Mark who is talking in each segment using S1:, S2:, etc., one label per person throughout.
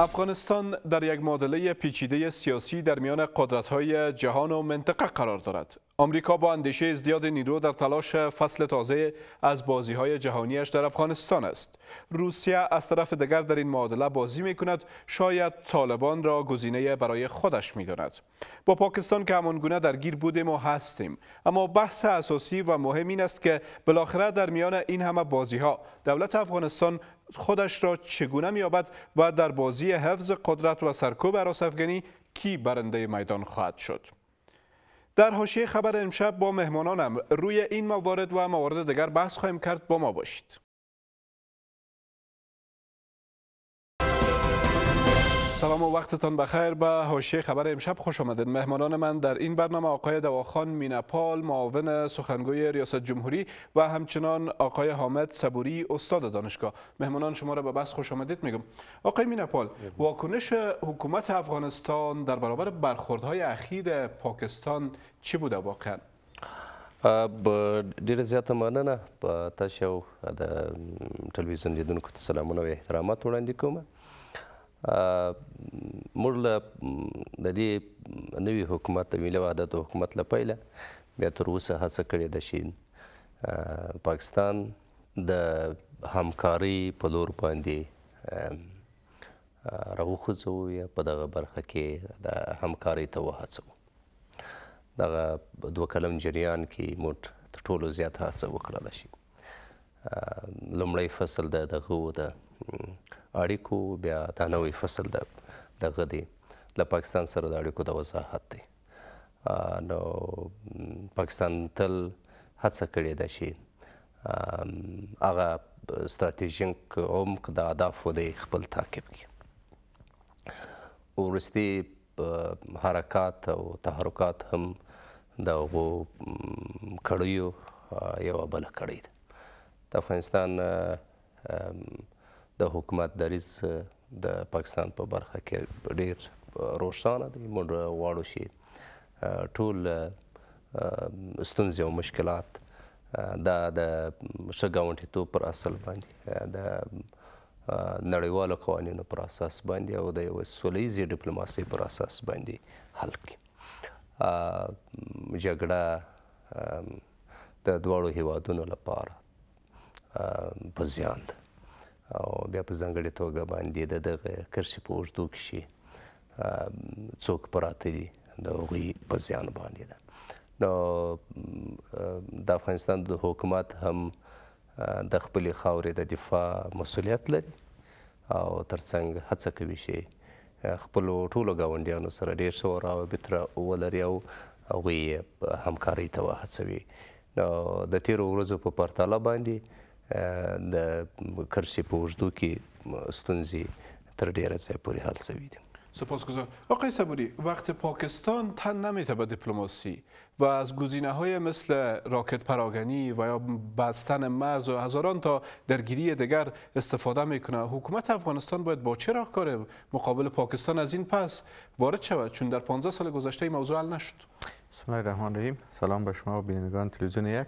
S1: افغانستان در یک معادله پیچیده سیاسی در میان های جهان و منطقه قرار دارد. آمریکا با اندیشه ازدیاد نیرو در تلاش فصل تازه از بازی های جهانیش در افغانستان است. روسیه از طرف دیگر در این معادله بازی کند شاید طالبان را گزینه برای خودش می‌داند. با پاکستان که همانگونه گونه درگیر بودیم و هستیم، اما بحث اساسی و مهم این است که بالاخره در میان این همه بازی ها دولت افغانستان خودش را چگونه میابد و در بازی حفظ قدرت و سرکوب عراس افغانی کی برنده میدان خواهد شد در حاشیه خبر امشب با مهمانانم روی این موارد و موارد دیگر بحث خواهیم کرد با ما باشید سلام و وقتتان بخیر به حاشیه خبر امشب خوش آمدید مهمانان من در این برنامه آقای دواخان مینپال معاون سخنگوی ریاست جمهوری و همچنان آقای حامد صبوری استاد دانشگاه مهمانان شما را به بس خوش آمدید میگم آقای مینپال واکنش حکومت افغانستان در برابر برخوردهای اخیر پاکستان چی بوده واقعا
S2: دیر زیاته مننه په تاسو د تلویزیون لیدونکو ته سلامونه و احترامات وړاندې کوم موږ له د دې نوي حکومت ملي وحدت حکومت له پیله بیا تر اوسه هڅه کړې ده چې پاکستان د همکاري په لور باندې راوخوځو یا په دغه برخه کې د همکاري ته وهڅو دغه دوه کلم جریان کې موږ تر ټولو زیات هڅه وکړله شي لومړی فصل د دغو د اړیکو بیا دا نوې فصل د دغه دی له پاکستان سره د اړیکو د وضاحت دی نو پاکستان تل هڅه کړې ده چې هغه ستراتیژیک عمق د اهدافو د خپل تعقیب کړي ورستي حرکات او تحرکات هم د وو کړیو یو بل کړی ده د افغانستان د حکومت دریز د پاکستان په برخه کې ډیر روښانه دی موږ غواړو چې ټول ستونزې او مشکلات دا د ښه ګاونډیتوب پر اصل باندې د نړیوالو قوانینو پر اساس باندې او د یو سوله ییزې ډیپلوماسۍ پر اساس باندې حل کړي جګړه د دواړو هیوادونو لپاره په زیان ده او بیا په ځنګړې توګه باندې د دغه کرښې په اوږدو کې شي څوک پراته دي د هغوی په زیان باندې ده نو د افغانستان د حکومت هم د خپلې خاورې د دفاع مسولیت لري او ترڅنګ هڅه کوي چې خپل ټولو گاونډیانو سره ډیر څو روابط ولري او هغوی همکارۍ ته وهڅوي نو د تیرو ورځو په پرتله باندې د که په وجود کې ستونزې تر ډیره ځای پورې حل شوي دي
S1: سپاسگزار آقای صبوری وقت پاکستان تن نمیته به دیپلماسی و از گزینه های مثل راکت پراگنی و یا بستن مرز و هزاران تا درگیری دیگر استفاده میکنه حکومت افغانستان باید با چه کاره مقابل پاکستان از این پس وارد شود چون در 15 سال گذشته این موضوع حل نشد
S3: بسم الرحمن سلام به شما بینندگان تلویزیون یک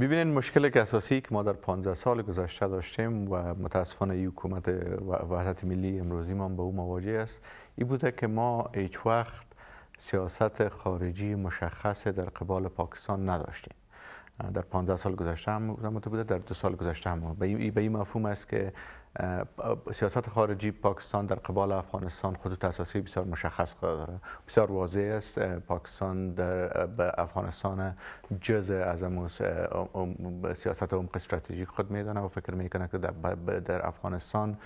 S3: ببینید مشکل که اساسی که ما در 15 سال گذشته داشتیم و متاسفانه این حکومت وحدت ملی امروزی ما به او مواجه است این بوده که ما هیچ وقت سیاست خارجی مشخص در قبال پاکستان نداشتیم در 15 سال گذشته هم بوده در دو سال گذشته هم به این مفهوم است که سیاست خارجی پاکستان در قبال افغانستان خطوط اساسی بسیار مشخص داره بسیار واضح است پاکستان در به افغانستان جز از سیاست عمق استراتژیک خود میدانه و فکر میکنه که در افغانستان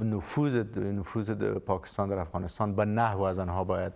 S3: نفوذ نفوذ پاکستان در افغانستان به نحو از آنها باید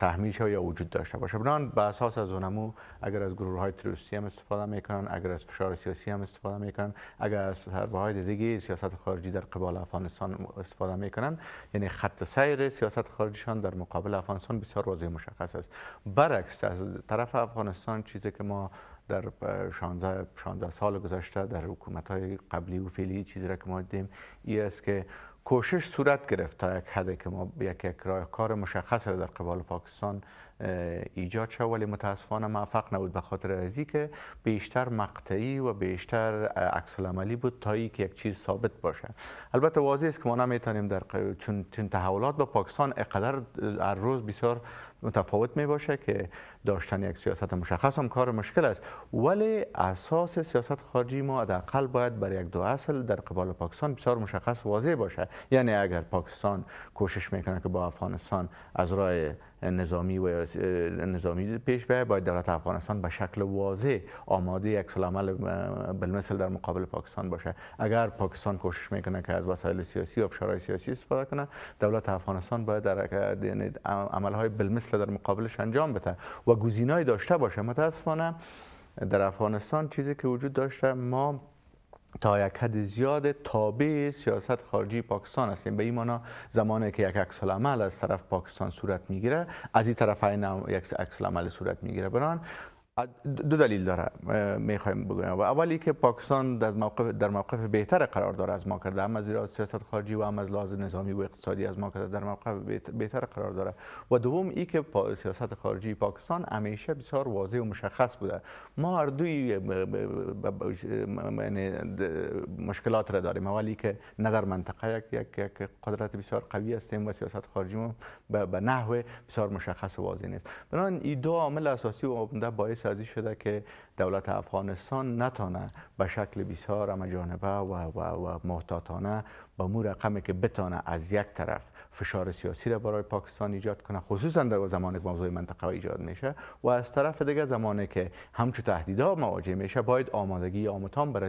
S3: تحمیل ها یا وجود داشته باشه بنان به اساس از اونمو اگر از گروه های تروریستی هم استفاده میکنن اگر از فشار سیاسی هم استفاده میکنن اگر از حرب های دیگه سیاست خارجی در قبال افغانستان استفاده میکنن یعنی خط سیر سیاست خارجیشان در مقابل افغانستان بسیار واضح مشخص است برعکس از طرف افغانستان چیزی که ما در 16 16 سال گذشته در حکومت های قبلی و فعلی چیزی را که ما دیدیم است که کوشش صورت گرفت تا یک حدی که ما یک, یک راه کار مشخص را در قبال پاکستان ایجاد شد ولی متاسفانه موفق نبود به خاطر ازی که بیشتر مقطعی و بیشتر عکس عملی بود تا یک چیز ثابت باشه البته واضح است که ما نمیتونیم در چون, تحولات با پاکستان اقدر هر روز بسیار متفاوت می باشه که داشتن یک سیاست مشخص هم کار مشکل است ولی اساس سیاست خارجی ما حداقل باید برای یک دو اصل در قبال پاکستان بسیار مشخص واضح باشه یعنی اگر پاکستان کوشش میکنه که با افغانستان از راه نظامی و نظامی پیش بره باید دولت افغانستان به شکل واضح آماده یک عمل بالمثل در مقابل پاکستان باشه اگر پاکستان کوشش میکنه که از وسایل سیاسی و افشارهای سیاسی استفاده کنه دولت افغانستان باید در یعنی های بالمثل در مقابلش انجام بده و گزینه‌ای داشته باشه متاسفانه در افغانستان چیزی که وجود داشته ما تا یک حد زیاد تابع سیاست خارجی پاکستان هستیم به این معنا زمانی که یک عکس عمل از طرف پاکستان صورت میگیره از این طرف یک عکس عمل صورت میگیره بران دو دلیل داره میخوایم بگویم و اولی که پاکستان در موقف در موقف بهتر قرار داره از ما کرده هم از سیاست خارجی و هم از لحاظ نظامی و اقتصادی از ما کرده در موقف بهتر قرار داره و دوم ای که سیاست خارجی پاکستان همیشه بسیار واضح و مشخص بوده ما هر دوی یعنی مشکلات را داریم اولی که نه در منطقه یک یک قدرت بسیار قوی هستیم و سیاست خارجی ما به نحو بسیار مشخص و واضح نیست بنابراین این دو عامل اساسی و باعث سازی شده که دولت افغانستان نتانه به شکل بسیار جانبه و, و, و محتاطانه به مو رقمی که بتانه از یک طرف فشار سیاسی را برای پاکستان ایجاد کنه خصوصا در زمانی که موضوع منطقه ایجاد میشه و از طرف دیگه زمانی که همچو تهدیدها مواجه میشه باید آمادگی آمتان بر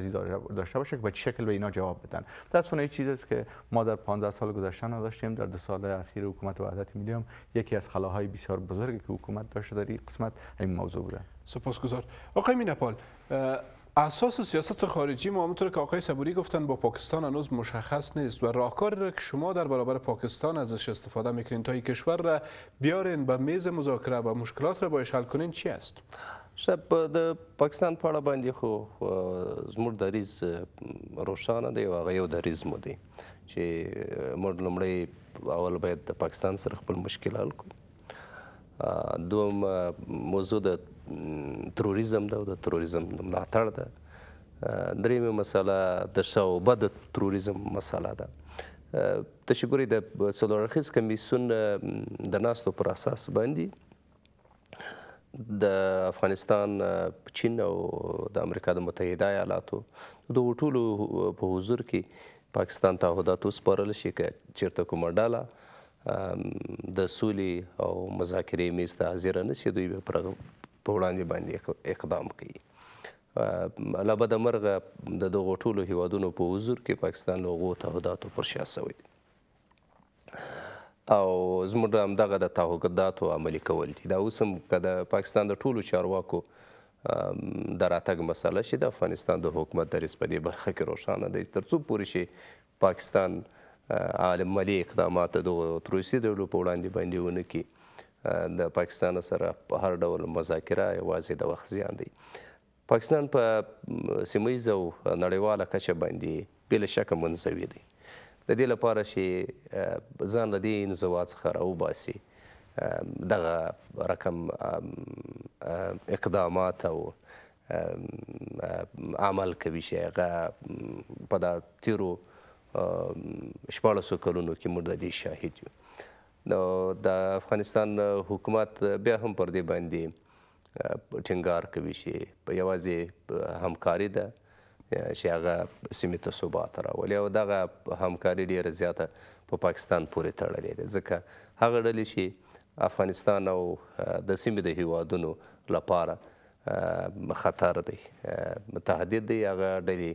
S3: داشته باشه که به چه شکل به اینا جواب بدن اون چیزی است که ما در 15 سال گذشته نداشتیم در دو سال اخیر حکومت وحدت ملی هم یکی از خلاهای بسیار بزرگی که حکومت داشته در این قسمت این موضوع بوده
S1: سپاسگزار آقای نپال اساس سیاست خارجی ما همونطور که آقای صبوری گفتن با پاکستان هنوز مشخص نیست و راهکاری را که شما در برابر پاکستان ازش استفاده میکنین تا این کشور را بیارین به میز مذاکره و مشکلات را باش حل کنین چی است
S2: شب د پاکستان په باندې خو زموږ دریز روشانه دی و هغه یو دریز مو دی چې اول باید پاکستان سره خپل مشکل حل دوم موضوع تروریزم ده او د تروریزم د ملاتړ ده درېیمه مسله د شعبه د تروریزم مسله ده تشکرې د څلورخیز کمیسون د ناستو پر اساس باندې د افغانستان چین او د امریکا د متحده ایالاتو د ټولو په حضور کې پاکستان تعهدات وسپارل شي که چیرته کومه ډله د سولې او مذاکرې میز ته حاضر نه شي دوی به پر په وړاندې باندې اقدام کوي لا بده مرغه د دغو ټولو هیوادونو په حضور کې پاکستان له هغو تعهداتو پر شا سوی دی او زموږ همدغه د تعهداتو عملي کول دي دا اوس هم که د پاکستان د ټولو چارواکو د راتګ مسله شي د افغانستان د حکومت دریځ په دې برخه کې روښانه دی تر څو پورې شي پاکستان عالم ملي اقدامات د دغو تروسي ډلو په وړاندې باندې ونه کړي د پاکستان سره په هر ډول مذاکره یوازې د وخت زیان دی پاکستان په پا سیمه ییز او نړیواله کچه باندې بل شک منځوي دی د دې لپاره چې ځان له دې انزوا څخه راوباسي دغه رقم اقدامات او عمل کوي چې هغه په دا تیرو شپاړسو کلونو کې موږ د دې شاهد یو نو د افغانستان حکومت بیا هم پر دې باندې ټینګار کوي چې په یوازې همکاري ده چې هغه سیمې ته ثبات راولي او دغه همکاري ډېره زیاته په پا پاکستان پورې تړلې ده ځکه هغه ډلې چې افغانستان او د سیمې د هیوادونو لپاره خطر دی متحدد دی هغه ډلې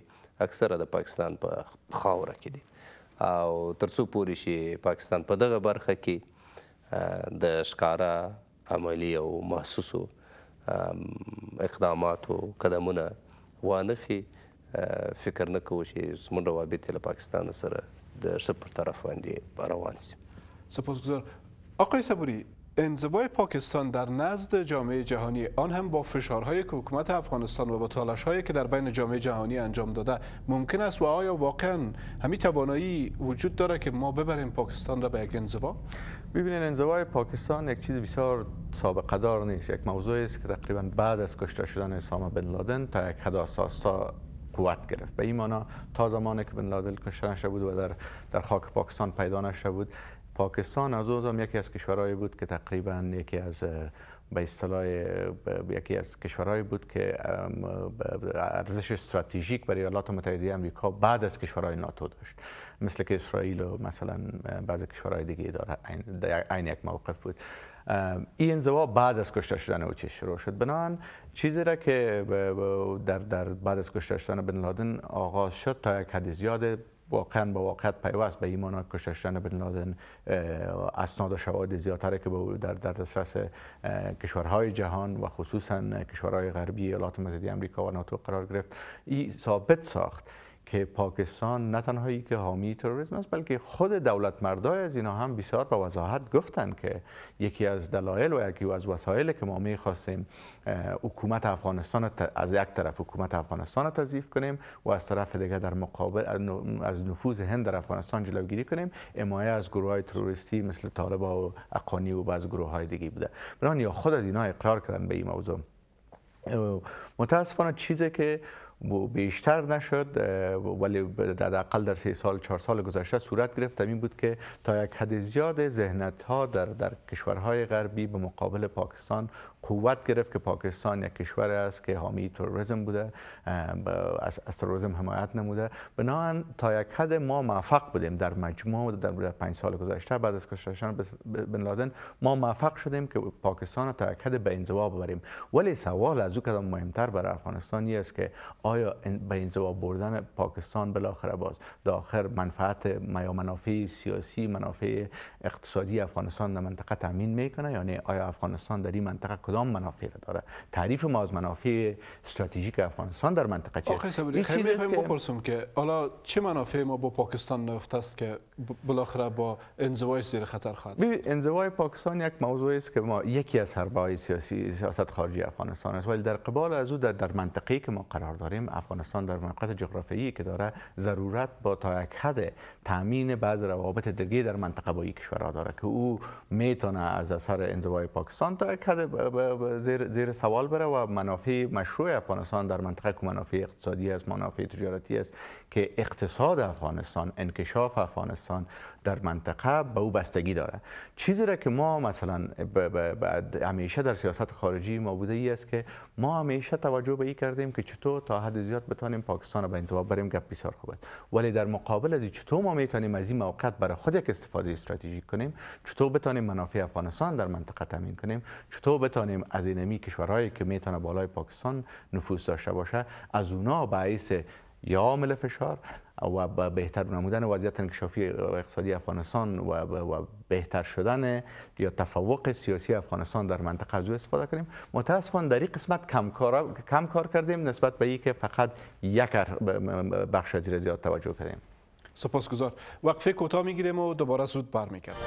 S2: اکثره د پاکستان په پا خاوره کې دي او ترڅو پورې شي پاکستان په دغه برخه کې د ښکارا عملی او محسوسو اقداماتو قدمونه وانخي فکر نه کوو چې زموږ روابط له پاکستان سره د ښه پر طرف باندې روان سي
S1: سپاسګزار آقای صبوری انزوای پاکستان در نزد جامعه جهانی آن هم با فشارهای که حکومت افغانستان و با تلاشهایی که در بین جامعه جهانی انجام داده ممکن است و آیا واقعا همین توانایی وجود داره که ما ببریم پاکستان را به یک انزوا
S3: ببینید انزوای پاکستان یک چیز بسیار سابقه دار نیست یک موضوع است که تقریبا بعد از کشته شدن اسام بن لادن تا یک حداثا قوت گرفت به این معنا تا زمانی که بن لادن کشته نشده بود و در در خاک پاکستان پیدا نشده بود پاکستان از اون یکی از کشورهایی بود که تقریبا یکی از به اصطلاح یکی از کشورهایی بود که ارزش استراتژیک برای ایالات متحده آمریکا بعد از کشورهای ناتو داشت مثل که اسرائیل و مثلا بعضی کشورهای دیگه داره عین یک موقف بود این انزوا بعد از کشته شدن اوچه شروع شد بنان چیزی را که در, در بعد از کشته شدن بن لادن آغاز شد تا یک حد زیاد واقعا با واقعیت پیوست به ایمان کشته شدن بن لادن اسناد و شواهد زیادتره که در در دسترس کشورهای جهان و خصوصا کشورهای غربی ایالات متحده آمریکا و ناتو قرار گرفت این ثابت ساخت که پاکستان نه تنهایی که حامی تروریسم است بلکه خود دولت مردای از اینا هم بسیار با وضاحت گفتن که یکی از دلایل و یکی از وسایل که ما میخواستیم حکومت افغانستان از یک طرف حکومت افغانستان تضیف کنیم و از طرف دیگه در مقابل از نفوذ هند در افغانستان جلوگیری کنیم امایه از گروه های تروریستی مثل طالبان و اقانی و بعض گروه های دیگه بوده بران یا خود از اینا اقرار کردن به این موضوع متاسفانه چیزی که بیشتر نشد ولی در حداقل در سه سال چهار سال گذشته صورت گرفت این بود که تا یک حد زیاد ذهنت ها در در کشورهای غربی به مقابل پاکستان قوت گرفت که پاکستان یک کشور است که حامی تروریسم بوده از تروریسم حمایت نموده بنابراین تا یک حد ما موفق بودیم در مجموع در پنج سال گذشته بعد از کشتشان بن لادن ما موفق شدیم که پاکستان را تا یک حد به انزوا ببریم ولی سوال از او کدام مهمتر برای افغانستان است که آیا به انزوا بردن پاکستان بالاخره باز داخل منفعت منفعت منافع سیاسی منافع اقتصادی افغانستان در منطقه تامین میکنه یعنی آیا افغانستان در این منطقه کدام منافع را داره تعریف ما از منافع استراتژیک افغانستان در منطقه چیه؟ خیلی که... بپرسم
S1: که حالا چه منافع ما با پاکستان نفت است که بلاخره با انزوای زیر خطر خواهد
S3: ببین انزوای پاکستان یک موضوع است که ما یکی از هر سیاسی سیاست خارجی افغانستان است ولی در قبال از او در, در منطقه که ما قرار داریم افغانستان در موقعیت جغرافیایی که داره ضرورت با تا یک حد تامین بعض روابط دیگه در منطقه با کشورها داره که او میتونه از اثر انزوای پاکستان تا یک حد زیر, زیر سوال بره و منافع مشروع افغانستان در منطقه که منافع اقتصادی است منافع تجارتی است که اقتصاد افغانستان انکشاف افغانستان در منطقه به او بستگی داره چیزی را که ما مثلا همیشه در سیاست خارجی ما بوده ای است که ما همیشه توجه به کردیم که چطور تا حد زیاد بتانیم پاکستان را به انزوا بریم گپ بسیار خوب ولی در مقابل از چطور ما میتونیم از این موقعیت برای خود یک استفاده استراتژیک کنیم چطور بتانیم منافع افغانستان در منطقه تامین کنیم چطور بتانیم از اینمی کشورهایی که میتونه بالای پاکستان نفوذ داشته باشه از اونها باعث یا عامل فشار و بهتر نمودن وضعیت انکشافی اقتصادی افغانستان و بهتر شدن یا تفوق سیاسی افغانستان در منطقه از او استفاده کنیم متاسفانه در این قسمت کم کار, کردیم نسبت به اینکه فقط یک بخش از زیاد توجه کردیم سپاسگزار وقفه کوتاه میگیریم و دوباره زود برمیگردیم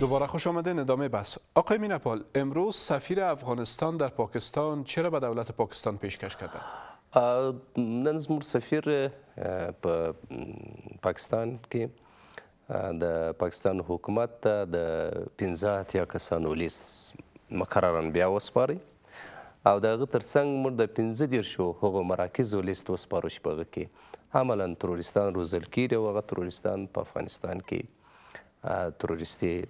S1: دوباره خوش آمدین ادامه بحث آقای مینپال امروز سفیر افغانستان در پاکستان چرا به دولت پاکستان پیشکش کرده
S2: نن زموږ سفیر په پاکستان کې د پاکستان حکومت ته د 15 اتیا کسانو لیس مقررن بیا وسپاري او دغه ترڅنګ موږ د 15 دیر شو هغو مراکزو لیست وسپارو شپږ کې عملا ترورستان روزل کیږي او هغه ترورستان په افغانستان کې تروریستي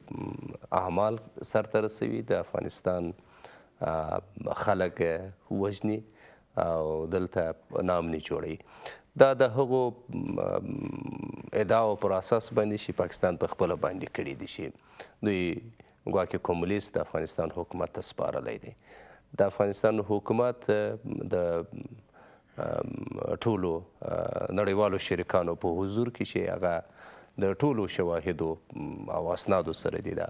S2: اعمال سرته رسوي د افغانستان خلک وژني او دلته نام نه جوړي دا د هغو ادا او پروسس باندې شي پاکستان په خپل باندې کړی دي شي دوی ګواکې کومولیست د افغانستان حکومت ته سپارلی دی د افغانستان حکومت د ټولو نړیوالو شریکانو په حضور کې چې هغه د ټولو شواهدو او اسنادو سره دی دا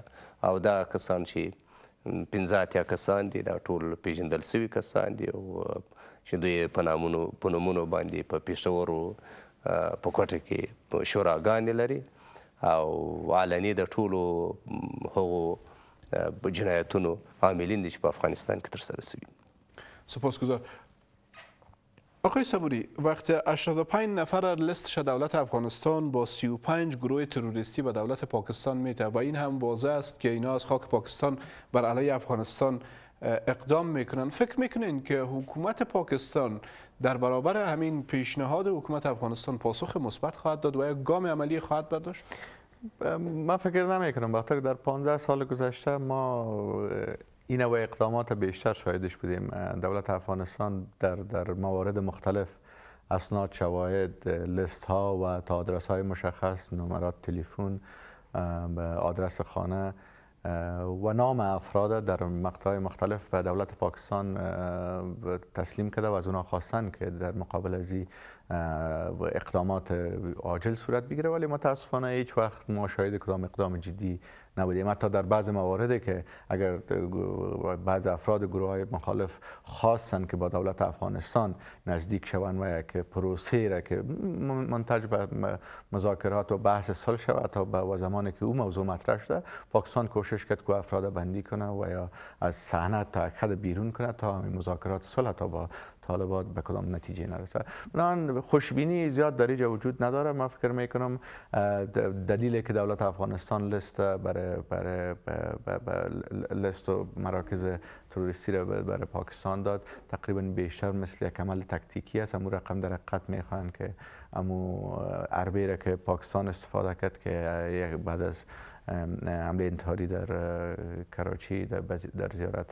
S2: او دا کسان چې پنځه اتیا کسان دي دا ټول پیژندل سوي کسان دي او چې دوی په نامونو په نومونو باندې په پېښور په کوټه کې شوراګانې لري او علني د ټولو هغو جنایتونو عاملین دي چې په افغانستان کې ترسره سوي
S1: سپاسګزار آقای صبوری وقتی 85 نفر لست شد دولت افغانستان با 35 گروه تروریستی به دولت پاکستان میته و این هم واضح است که اینا از خاک پاکستان بر علیه افغانستان اقدام میکنن فکر میکنین که حکومت پاکستان در برابر همین پیشنهاد حکومت افغانستان پاسخ مثبت خواهد داد و یک گام عملی خواهد برداشت
S3: من فکر نمیکنم، کنم بخاطر در 15 سال گذشته ما این و اقدامات بیشتر شاهدش بودیم دولت افغانستان در, در موارد مختلف اسناد شواهد لست ها و تا آدرس های مشخص نمرات تلفن آدرس خانه و نام افراد در مقطع مختلف به دولت پاکستان تسلیم کرده و از اونا خواستن که در مقابل از و اقدامات عاجل صورت بگیره ولی متاسفانه هیچ وقت ما شاید کدام اقدام جدی نبودیم حتی در بعض موارد که اگر بعض افراد گروه های مخالف خواستن که با دولت افغانستان نزدیک شوند و یک پروسه را که منتج به مذاکرات و بحث سال شود تا به زمانی که او موضوع مطرح شده پاکستان کوشش کرد که افراد بندی کنه و یا از صحنه تا حد بیرون کنه تا مذاکرات صلح تا با طالبات به کدام نتیجه نرسه بنابراین خوشبینی زیاد در اینجا وجود نداره من فکر می کنم دلیلی که دولت افغانستان لست برای لست و مراکز تروریستی را برای پاکستان داد تقریبا بیشتر مثل یک عمل تکتیکی است امو رقم در حقیقت میخوان که امو عربی را که پاکستان استفاده کرد که بعد از عمل انتحاری در کراچی در, زیارت زیارت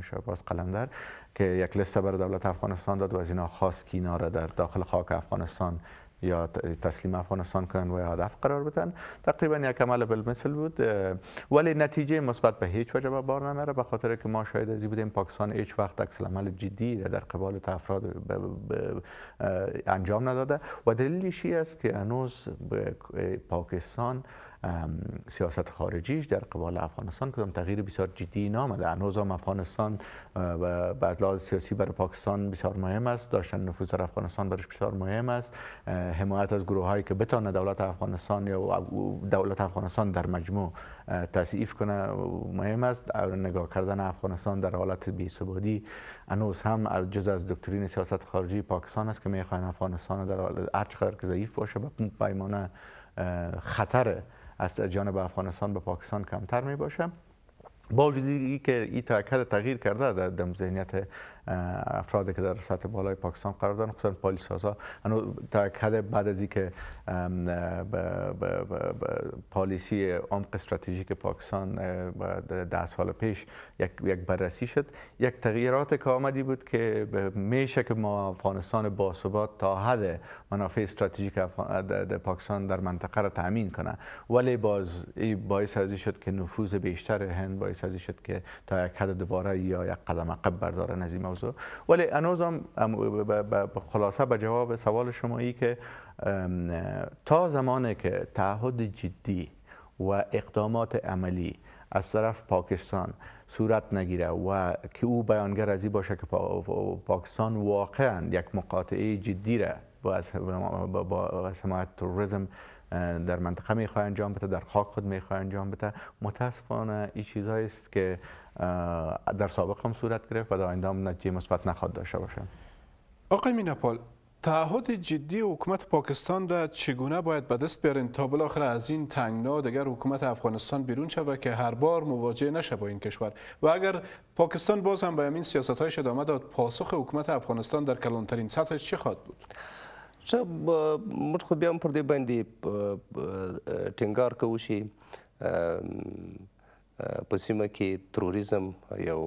S3: شعباز قلندر که یک لیست برای دولت افغانستان داد و از اینا خواست که اینا را در داخل خاک افغانستان یا تسلیم افغانستان کنند و هدف قرار بدن تقریبا یک عمل بالمثل بود ولی نتیجه مثبت به هیچ وجه بار نمیره به خاطر که ما شاید از بودیم پاکستان هیچ وقت عکس عمل جدی در قبال افراد انجام نداده و دلیلش است که هنوز پاکستان سیاست خارجیش در قبال افغانستان کدام تغییر بسیار جدی نامده هنوز هم افغانستان و از لحاظ سیاسی برای پاکستان بسیار مهم است داشتن نفوذ در افغانستان برش بسیار مهم است حمایت از گروه هایی که بتانه دولت افغانستان یا دولت افغانستان در مجموع تضعیف کنه مهم است نگاه کردن افغانستان در حالت بی بی‌ثباتی هنوز هم از جز از دکترین سیاست خارجی پاکستان است که میخواهند افغانستان در حال هر چقدر که ضعیف باشه به پیمانه خطر از جانب افغانستان به پاکستان کمتر می باشه با وجودی که این تاکید تغییر کرده در ذهنیت افرادی که در سطح بالای پاکستان قرار دارن خصوصا تا کد بعد از اینکه پالیسی عمق استراتژیک پاکستان ده سال پیش یک بررسی شد یک تغییرات که آمدی بود که میشه که ما افغانستان باثبات تا حد منافع استراتژیک پاکستان در منطقه را تامین کنه ولی باز این باعث از شد که نفوذ بیشتر هند باعث ازی شد که تا یک حد دوباره یا یک قدم عقب بردارن از موضوع ولی هم خلاصه به جواب سوال شما ای که تا زمانی که تعهد جدی و اقدامات عملی از طرف پاکستان صورت نگیره و که او بیانگر از باشه که پاکستان واقعا یک مقاطعه جدی را با سماعت تروریزم در منطقه میخواه انجام بده در خاک خود میخواه انجام بده متاسفانه این چیزهایی است که در سابق هم صورت گرفت و در آینده هم نتیجه مثبت نخواهد داشته باشه آقای مینپال تعهد
S1: جدی حکومت پاکستان را چگونه باید به دست بیارین تا بالاخره از این تنگنا دیگر حکومت افغانستان بیرون شود که هر بار مواجه نشه با این کشور و اگر پاکستان باز هم به همین سیاست هایش ادامه داد پاسخ حکومت افغانستان در کلانترین سطح چه خواهد بود
S2: چه مرد بیا بندی تنگار کوشی. په سیمه کې تروریزم یو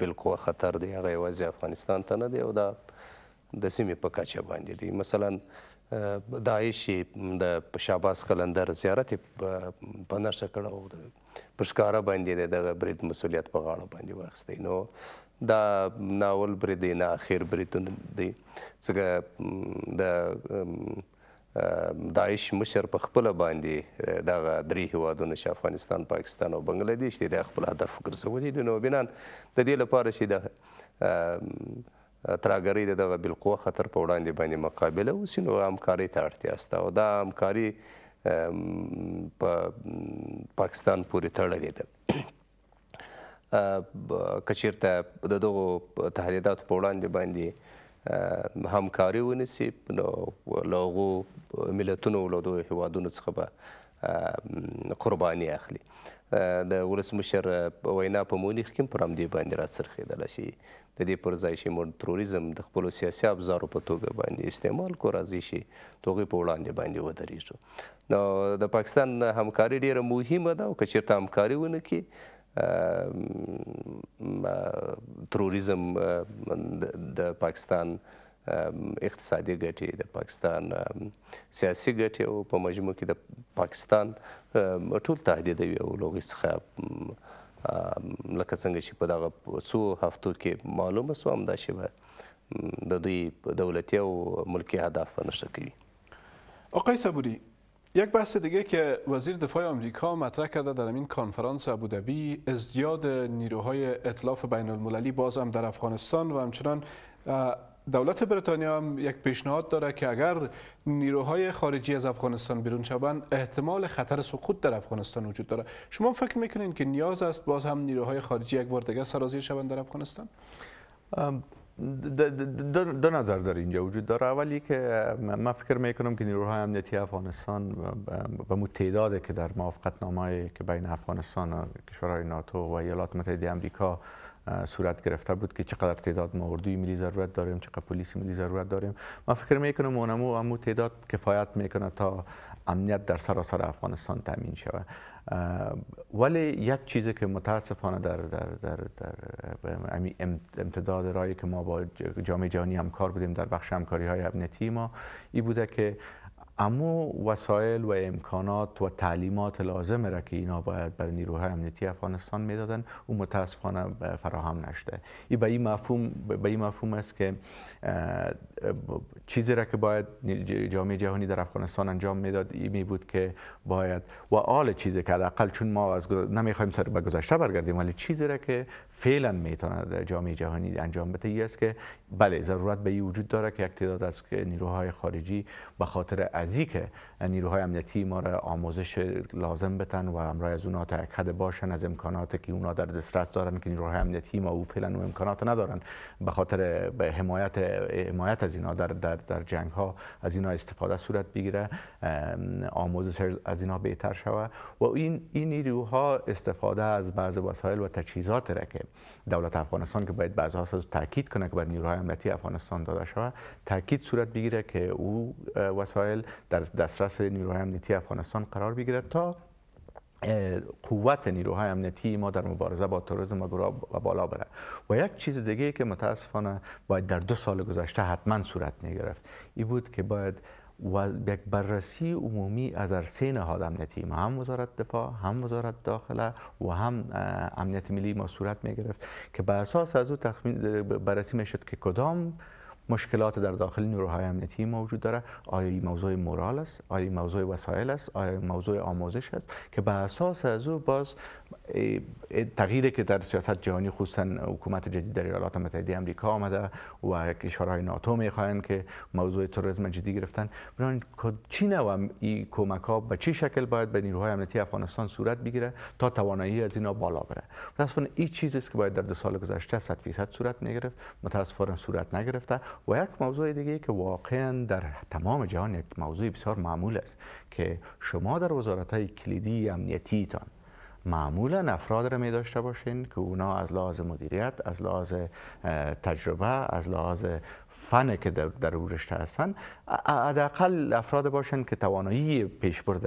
S2: بالکل خطر دی هغه یوازې افغانستان ته نه دی او دا د سیمې په کچه باندې دی مثلا داعش د شاباس کلندر زیارت په نشه کړه په ښکارا باندې د دغه برید مسولیت په غاړه باندې واخیستی نو دا ناول برید نه اخر برید دی څنګه د داعش مشر په خپل باندې دغه درې هیوادونه چې افغانستان پاکستان او بنگلاديش دي د خپل هدف ګرځولي دي نو بنان د دې لپاره چې د تراګری د دغه بالقوه خطر په وړاندې باندې مقابله وسی نو همکاري ته اړتیا سته او دا همکاري په پاکستان پورې تړلې ده کچیرته د دغو تهدیداتو په وړاندې باندې همکاري ونیسي نو له هغو ملتونو او له دغو هیوادونو څخه به قرباني اخلي د ولسمشر وینا په مونیخ کې پر همدې باندې راڅرخېدله شي د دې پر ځای شي موږ تروریزم د خپلو سیاسي ابزارو په توګه باندې استعمال کو راضي شي د هغې په وړاندې باندې ودرېږو نو د پاکستان همکاري ډیره مهمه ده او که چېرته همکاري ونه کړي تروریزم د پاکستان اقتصادي ګټې د پاکستان سیاسي ګټې او په مجموع کې د پاکستان ټول تهدیدوي او له هغې څخه لکه څنګه چې په دغه څو هفتو کې معلومه سوه همدا شیبه د دوی دولتی او ملکی هدف نشه کوي
S1: آقای صبوری یک بحث دیگه که وزیر دفاع آمریکا مطرح کرده در این کنفرانس ابودبی ازدیاد نیروهای اطلاف بین المللی باز هم در افغانستان و همچنان دولت بریتانیا هم یک پیشنهاد داره که اگر نیروهای خارجی از افغانستان بیرون شوند احتمال خطر سقوط در افغانستان وجود داره شما فکر میکنین که نیاز است باز هم نیروهای خارجی یک بار دیگر سرازیر شوند در افغانستان
S3: دو نظر در اینجا وجود داره اولی که من فکر میکنم که نیروهای امنیتی افغانستان و متعداده که در نامه‌ای که بین افغانستان و کشورهای ناتو و ایالات متحده آمریکا صورت گرفته بود که چقدر تعداد ما اردوی ملی ضرورت داریم چقدر پلیس ملی ضرورت داریم من فکر میکنم اونمو امو تعداد کفایت میکنه تا امنیت در سراسر افغانستان تامین شود ولی یک چیزی که متاسفانه در در در در امتداد رایی که ما با جامعه جهانی همکار بودیم در بخش همکاری های امنیتی ما این بوده که اما وسایل و امکانات و تعلیمات لازم را که اینا باید بر نیروهای امنیتی افغانستان میدادن او متاسفانه فراهم نشده این به این مفهوم به این مفهوم است که چیزی را که باید جامعه جهانی در افغانستان انجام میداد این می بود که باید و آل چیزی که حداقل چون ما از نمیخوایم سر به گذشته برگردیم ولی چیزی را که فعلا میتواند جامعه جهانی انجام بده ای است که بله ضرورت به وجود داره که یک تعداد از نیروهای خارجی به خاطر ازی نیروهای امنیتی ما را آموزش لازم بتن و امرای از اونها تاکد باشن از امکانات که اونا در دسترس دارن که نیروهای امنیتی ما او فعلا و امکانات ندارن به خاطر حمایت حمایت از اینا در در در جنگ ها از اینا استفاده صورت بگیره آموزش از اینا بهتر شوه و این این نیروها استفاده از بعض وسایل و تجهیزات را که دولت افغانستان که باید بعضی از تاکید کنه که بر نیروهای امنیتی افغانستان داده شوه تاکید صورت بگیره که او وسایل در دسترس توسط نیروهای امنیتی افغانستان قرار بگیرد تا قوت نیروهای امنیتی ما در مبارزه با تروریسم و بالا بره و یک چیز دیگه که متاسفانه باید در دو سال گذشته حتما صورت می گرفت این بود که باید یک بررسی عمومی از سه نهاد امنیتی ما هم وزارت دفاع هم وزارت داخله و هم امنیت ملی ما صورت می گرفت که بر اساس از او تخمین بررسی می که کدام مشکلات در داخل نیروهای امنیتی موجود داره آیا این موضوع مورال است آیا این موضوع وسایل است آیا این موضوع آموزش است که به اساس از او باز تغییری که در سیاست جهانی خصوصا حکومت جدید در ایالات متحده آمریکا آمده و کشورهای ناتو میخواهند که موضوع تروریسم جدی گرفتن چی چین و این کمک ها به چه شکل باید به نیروهای امنیتی افغانستان صورت بگیره تا توانایی از اینا بالا بره متاسفانه این چیزی است که باید در دو سال گذشته 100 درصد صورت نگرفت متاسفانه صورت نگرفته و یک موضوع دیگه که واقعا در تمام جهان یک موضوع بسیار معمول است که شما در وزارت های کلیدی امنیتی تان معمولا افراد را می داشته باشین که اونا از لحاظ مدیریت از لحاظ تجربه از لحاظ فن که در اون رشته هستن حداقل افراد باشن که توانایی پیشبرد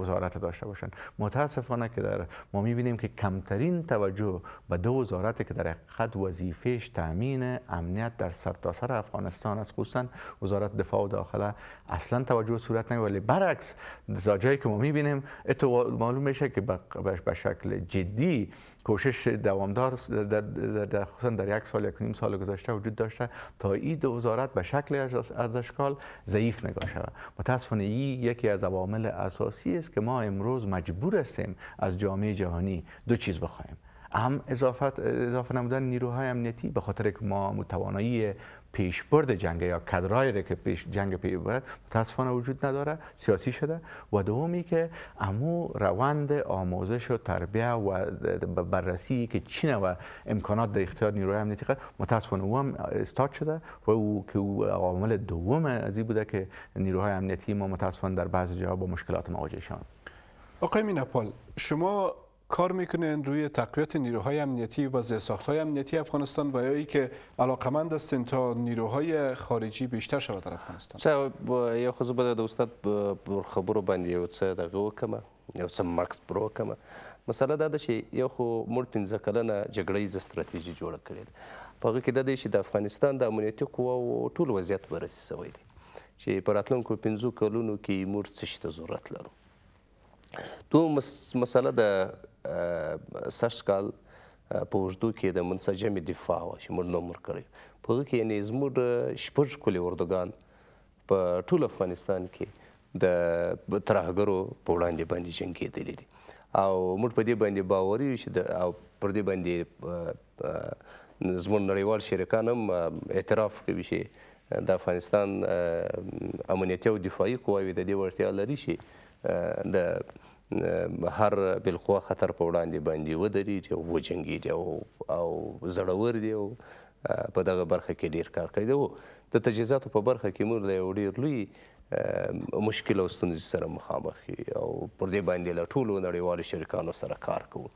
S3: وزارت داشته باشن متاسفانه که در ما میبینیم که کمترین توجه به دو وزارت که در حقیقت وظیفهش تامین امنیت در سرتاسر سر افغانستان است خصوصا وزارت دفاع و داخله اصلا توجه صورت نمی ولی برعکس در جایی که ما میبینیم معلوم میشه که به شکل جدی کوشش دوامدار در, در, خصوصا در یک سال یک نیم سال گذشته وجود داشته تا این دو وزارت به شکل از اشکال ضعیف نگاه شود متاسفانه این یکی از عوامل اساسی است که ما امروز مجبور هستیم از جامعه جهانی دو چیز بخوایم هم اضافه اضافه نمودن نیروهای امنیتی به خاطر که ما متوانایی برد جنگ یا کدرهایی که پیش جنگ پی برد متاسفانه وجود نداره سیاسی شده و دومی که امو روند آموزش و تربیه و بررسی که چین و امکانات در اختیار نیروی امنیتی قرار متاسفانه او هم استاد شده و او که او عامل دوم از بوده که نیروهای امنیتی ما متاسفانه در بعض جاها با مشکلات مواجه شدن
S1: آقای مینپال شما کار میکنین روی تقویت نیروهای امنیتی و زیرساختهای امنیتی افغانستان و یا ای که علاقمند هستین تا نیروهای خارجی بیشتر شود در افغانستان
S2: چه یو خو به د استاد خبرو باندې یو څه دغه وکم یو څه مارکس برو وکم مسله دا ده چې یو خو مړ پنځه کلنه جګړه ایز ستراتیژي جوړه کړې ده په هغه کې دا دی چې د افغانستان د امنیتي قواو ټول وضعیت بررسي شوی دی چې په راتلونکو پنځو کلونو کې موږ څه شي ته ضرورت لرو دوه مسله د سږ کال په اوږدو کې د منسجمې دفاع وه چې موږ نوم ورکړی په هغه کې یعنې زموږ شپږ ښکلي اردوګان په ټول افغانستان کې د ترهګرو په وړاندې باندې جنګېدلي دي او موږ په دې باندې باور یو چې او پر دې باندې زموږ نړیوال شریکان هم اعتراف کوي چې د افغانستان امنیتي او دفاعي قواوې د دې وړتیا لري شي د هر بالقوه خطر په وړاندې باندې ودرېږي او وجنګېږي او او زړور دي او په دغه برخه کې ډیر کار کړی دی د تجهیزاتو په برخه کې موږ له یو ډیر لوی مشکل او ستونزې سره مخامخ یو او پر دې باندې له ټولو نړیوالو شریکانو سره کار کوو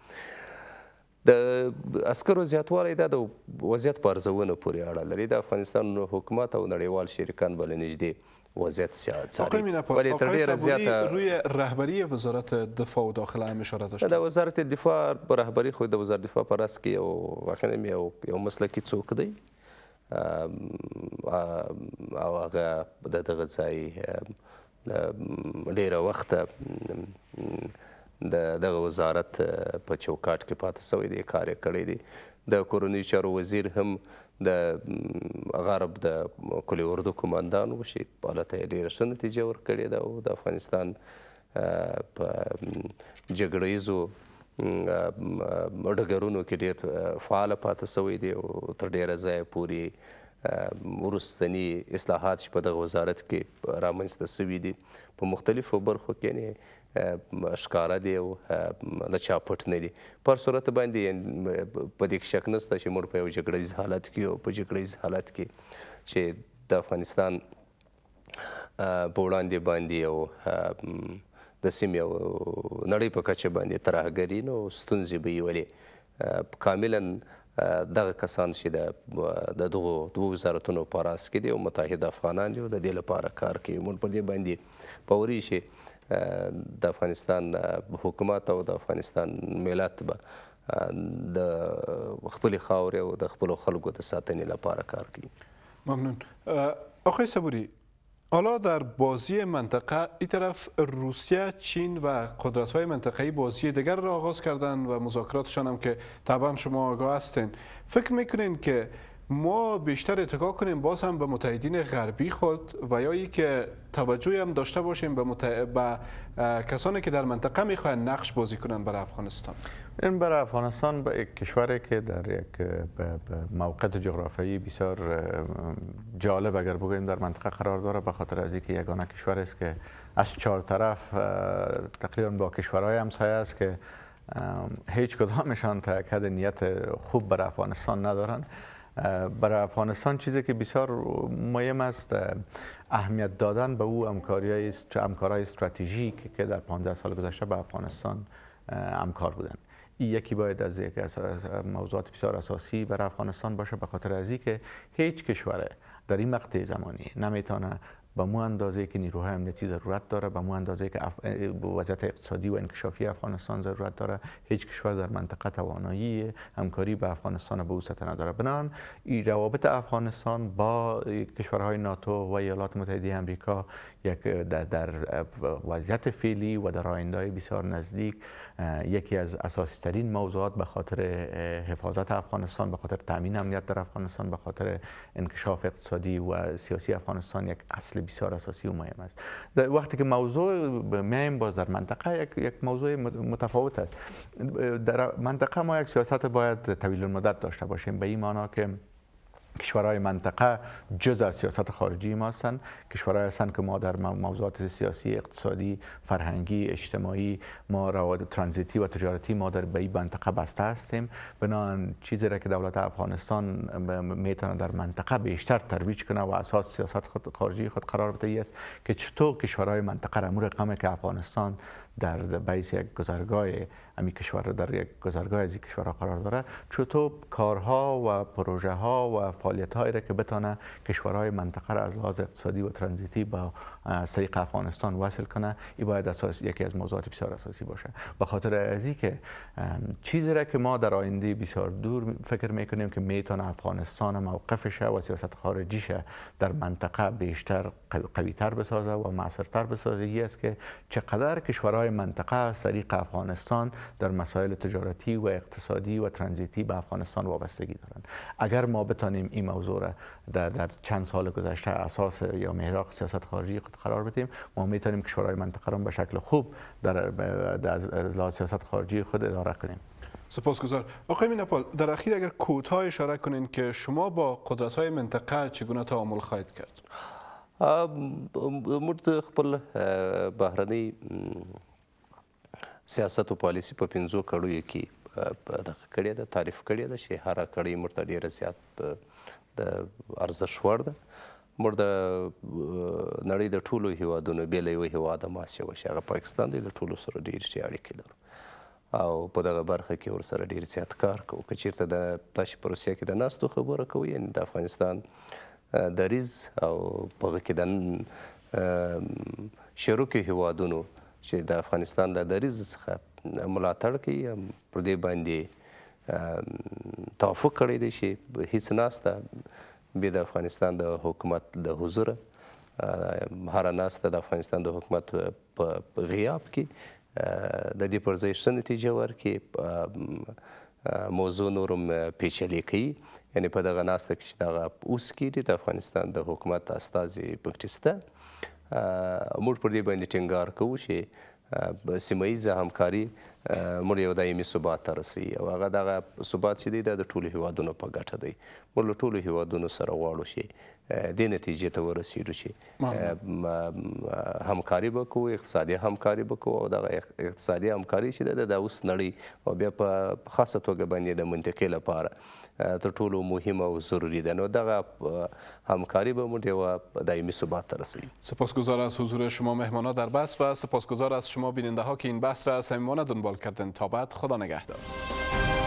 S2: د عسکرو زیاتوالی دا د وضعیت په ارزونه پورې اړه لري د افغانستان حکومت او نړیوال شریکان به له نږدې وضعیت څاري ولی تر ډیره زیاته
S1: روی رهبری وزارت دفاع و داخله هم اشاره داشت د
S2: وزارت دفاع په رهبری خو د وزارت دفاع پرست کې یو اکاډمي او یو مسلکي څوک دی او هغه د دغه ځای ډیره وخت د دغه وزارت په چوکاټ کې پاتې سوی دی کار یې کړی دی د کورنیو چارو وزیر هم د غرب د کلي اردو کماندان وشي حالت یې ډېره ښه نتیجه ورکړې ده او د افغانستان په جګړیزو ډګرونو کې ډېر فعاله پاتې سوی دی او تر ډېره ځایه پورې ورستنی اصلاحات چې په دغه وزارت کې رامنځته سوي دي په مختلفو برخو کې یعنې ښکاره دی او د چا پټ نه دی پر صورت باندې په دې کې شک نشته چې موږ په یو جګړیز حالت کې او په جګړیز حالت کې چې د افغانستان په وړاندې باندې او د سیمې او نړۍ په کچه باندې ترهګري نو ستونزې به یې ولې کاملا دغه کسان چې د دغو دوو وزارتونو په راس کې دي او متحد افغانان دي او د دې لپاره کار کوي موږ پر دې باندې باوري شي د افغانستان حکومت او د افغانستان ملت به د خپل خاورې او د خپل خلکو د ساتنې لپاره کار کوي ممنون آقای صبوری
S1: حالا در بازی منطقه این طرف روسیه، چین و قدرت های منطقه‌ای بازی دیگر را آغاز کردن و مذاکراتشان هم که طبعا شما آگاه هستین فکر میکنین که ما بیشتر اتکا کنیم باز هم به متحدین غربی خود و یا ای که توجه هم داشته باشیم به, به کسانی که در منطقه میخواهند نقش بازی کنند برای افغانستان
S3: این برای افغانستان به یک کشوری که در یک موقعیت جغرافیایی بسیار جالب اگر بگوییم در منطقه قرار داره به خاطر از اینکه یگانه کشور است که از چهار طرف تقریبا با کشورهای همسایه است که هیچ کدامشان تا نیت خوب برای افغانستان ندارن برای افغانستان چیزی که بسیار مهم است اهمیت دادن به او همکاری است همکارای استراتژیک که در 15 سال گذشته به افغانستان همکار بودن. این یکی باید از یک موضوعات بسیار اساسی برای افغانستان باشه به خاطر از که هیچ کشور در این مقطع زمانی نمیتونه به مو اندازه که نیروهای امنیتی ضرورت داره به مو اندازه که وضعیت اقتصادی و انکشافی افغانستان ضرورت داره هیچ کشور در منطقه توانایی همکاری به افغانستان به وسط نداره بنان این روابط افغانستان با کشورهای ناتو و ایالات متحده آمریکا یک در, وضعیت فعلی و در آینده بسیار نزدیک یکی از اساسی ترین موضوعات به خاطر حفاظت افغانستان به خاطر تامین امنیت در افغانستان به خاطر انکشاف اقتصادی و سیاسی افغانستان یک اصل بسیار اساسی و مهم است وقتی که موضوع میایم باز در منطقه یک, یک موضوع متفاوت است در منطقه ما یک سیاست باید طویل مدت داشته باشیم به این معنا که کشورهای منطقه جز از سیاست خارجی ما هستند کشورهای هستند که ما در موضوعات سیاسی اقتصادی فرهنگی اجتماعی ما رواد ترانزیتی و تجارتی ما در به منطقه بسته هستیم بنان چیزی را که دولت افغانستان میتونه در منطقه بیشتر ترویج کنه و اساس سیاست خود خارجی خود قرار بده است که چطور کشورهای منطقه را امور که افغانستان در بیس یک گذرگاه امی کشور در یک گذرگاه از این کشورها قرار داره چطور کارها و پروژه ها و فعالیت هایی را که بتانه کشورهای منطقه را از لحاظ اقتصادی و ترانزیتی با از طریق افغانستان وصل کنه این باید اساس یکی از موضوعات بسیار اساسی باشه به خاطر ازی که چیزی را که ما در آینده بسیار دور فکر میکنیم که میتونه افغانستان موقفش و سیاست خارجیش در منطقه بیشتر قویتر بسازه و تر بسازه این است که چقدر کشورهای منطقه از طریق افغانستان در مسائل تجارتی و اقتصادی و ترانزیتی به افغانستان وابستگی دارند اگر ما بتانیم این موضوع را در, در چند سال گذشته اساس یا محراق سیاست خارجی قرار بدیم ما میتونیم کشورهای منطقه را به شکل خوب در, در سیاست خارجی خود اداره کنیم
S1: سپاسگزار آقای مینپال در اخیر اگر کوتاه اشاره کنین که شما با قدرت های منطقه چگونه تعامل خواهید کرد
S2: مورد خپل بهرنی سیاست او پالیسی په پنځو کړیو کې دغه کړی ده تعریف کړی ده چې هر کړی مرتدی رسیات د ارزښت وړ ده موږ د نړۍ د ټولو هیوادونو بې له یوه هیواده ماس یو شي هغه پاکستان دی د ټولو سره ډېرې ښې اړیکې لرو او په دغه برخه کې ورسره ډېر زیات کار کوو که چېرته د تاسې په روسیه کې د ناستو خبره کوو یعنې د افغانستان دریز او په هغه کې د شریکو هیوادونو چې د افغانستان د دریز څخه ملاتړ کوي پر دې باندې توافق کړی دی چې هیڅ ناسته به د افغانستان د حکومت د حضور هر ناسته د افغانستان د حکومت په غیاب کې د دې پرځای څه نتیجه ورکړي موضوع نورم پیچلې کوي یعنی په دغه ناسته کې چې دغه اوس کې د افغانستان د حکومت استازي پکتسته موږ پر دې باندې ټینګار کوو چې سیمه ایز همکاري موږ یو دایمي ثبات ته رسوي او هغه دغه ثبات چې دی دا د ټولو هیوادونو په ګټه دی موږ له ټولو هیوادونو سره غواړو چې دې نتیجې ته ورسېږو چې همکاري به کوو اقتصادي همکاري به کوو او دغه اقتصادي همکاري چې ده دا اوس نړۍ او بیا په خاصه توګه باندې د منطقې لپاره تر ټولو مهم او ضروری ده نو دغه همکاری به موږ یوه دایمی ثبات ته
S1: سپاسگزار از حضور شما مهمانا در بس و سپاسگزار از شما بیننده ها که این بحث را صمیمانه دنبال کردن تا بعد خدا نگهدار